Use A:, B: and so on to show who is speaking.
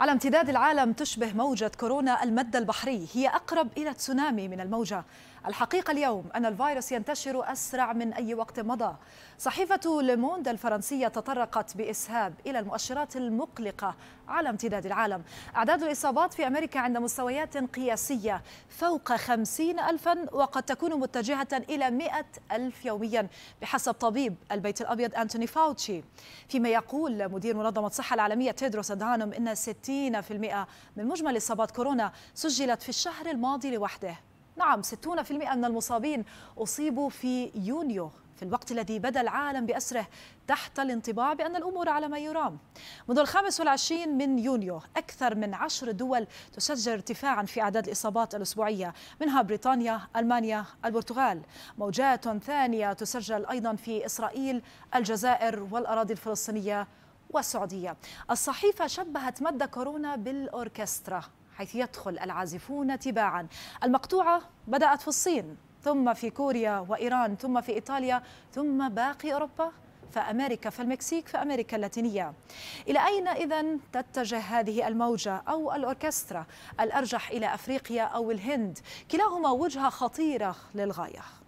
A: على امتداد العالم تشبه موجة كورونا المد البحري هي أقرب إلى تسونامي من الموجة الحقيقة اليوم أن الفيروس ينتشر أسرع من أي وقت مضى صحيفة ليموند الفرنسية تطرقت بإسهاب إلى المؤشرات المقلقة على امتداد العالم أعداد الإصابات في أمريكا عند مستويات قياسية فوق خمسين ألفا وقد تكون متجهة إلى مئة ألف يوميا بحسب طبيب البيت الأبيض أنتوني فاوتشي فيما يقول مدير منظمة الصحة العالمية تيدروس أدانوم أن 60 60% من مجمل إصابات كورونا سجلت في الشهر الماضي لوحده نعم 60% من المصابين أصيبوا في يونيو في الوقت الذي بدا العالم بأسره تحت الانطباع بأن الأمور على ما يرام منذ الخامس والعشرين من يونيو أكثر من عشر دول تسجل ارتفاعا في أعداد الإصابات الأسبوعية منها بريطانيا، ألمانيا، البرتغال موجات ثانية تسجل أيضا في إسرائيل، الجزائر والأراضي الفلسطينية والسعودية الصحيفة شبهت مادة كورونا بالأوركسترا حيث يدخل العازفون تباعا المقطوعة بدأت في الصين ثم في كوريا وإيران ثم في إيطاليا ثم باقي أوروبا فأمريكا فالمكسيك فأمريكا اللاتينية إلى أين إذا تتجه هذه الموجة أو الأوركسترا الأرجح إلى أفريقيا أو الهند كلاهما وجهة خطيرة للغاية